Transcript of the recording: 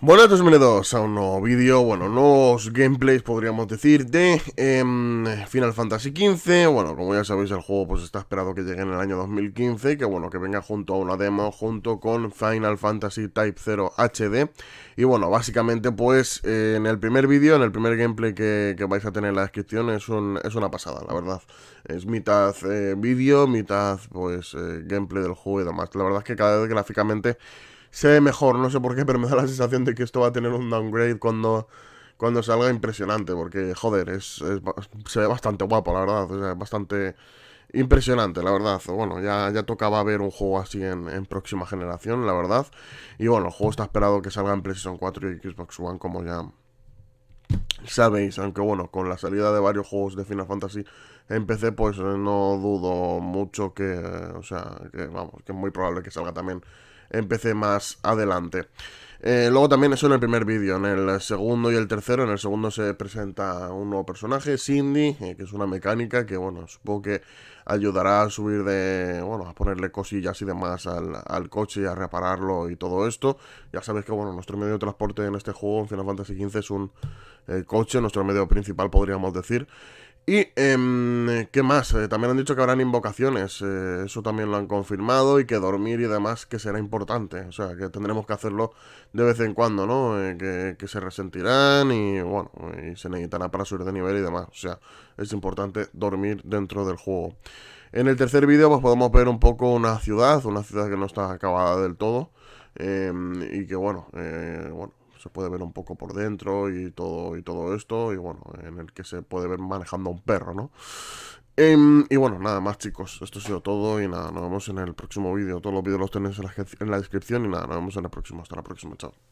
Bueno, entonces bienvenidos a un nuevo vídeo, bueno, nuevos gameplays podríamos decir de em, Final Fantasy XV Bueno, como ya sabéis el juego pues está esperado que llegue en el año 2015 Que bueno, que venga junto a una demo junto con Final Fantasy Type 0 HD Y bueno, básicamente pues en el primer vídeo, en el primer gameplay que, vais a tener en la descripción es, una pasada, la verdad Es mitad eh, vídeo, mitad pues eh, gameplay del juego y demás La verdad es que cada vez gráficamente se ve mejor, no sé por qué, pero me da la sensación de que esto va a tener un downgrade cuando, cuando salga impresionante, porque joder, es, se ve bastante guapo, la verdad, o sea, bastante impresionante, la verdad. Bueno, ya, ya tocaba ver un juego así en, en, próxima generación, la verdad. Y bueno, el juego está esperado que salga en PlayStation 4 y Xbox One, como ya sabéis. Aunque bueno, con la salida de varios juegos de Final Fantasy en PC, pues eh, no dudo mucho que, o sea, que vamos, que es muy probable que salga también empecé más adelante. Eh, luego también eso en el primer vídeo, en el segundo y el tercero, en el segundo se presenta un nuevo personaje, Cindy, eh, que es una mecánica que, bueno, supongo que ayudará a subir de, bueno, a ponerle cosillas y demás al, coche coche, a repararlo y todo esto. Ya sabéis que, bueno, nuestro medio de transporte en este juego, en Final Fantasy XV, es un eh, coche, nuestro medio principal podríamos decir. Y, em, ¿qué más? Eh, también han dicho que habrán invocaciones, eh, eso también lo han confirmado, y que dormir y demás que será importante, o sea, que tendremos que hacerlo de vez en cuando, ¿no? Eh, que, que, se resentirán y, bueno, y se necesitará para subir de nivel y demás, o sea, es importante dormir dentro del juego. En el tercer vídeo, pues podemos ver un poco una ciudad, una ciudad que no está acabada del todo, em, y que, bueno, bueno se puede ver un poco por dentro y todo, y todo esto, y bueno, en el que se puede ver manejando a un perro, ¿no? Em, y bueno, nada más chicos, esto ha sido todo y nada, nos vemos en el próximo vídeo, todos los vídeos los tenéis la, en la descripción y nada, nos vemos en el próximo, hasta la próxima, chao.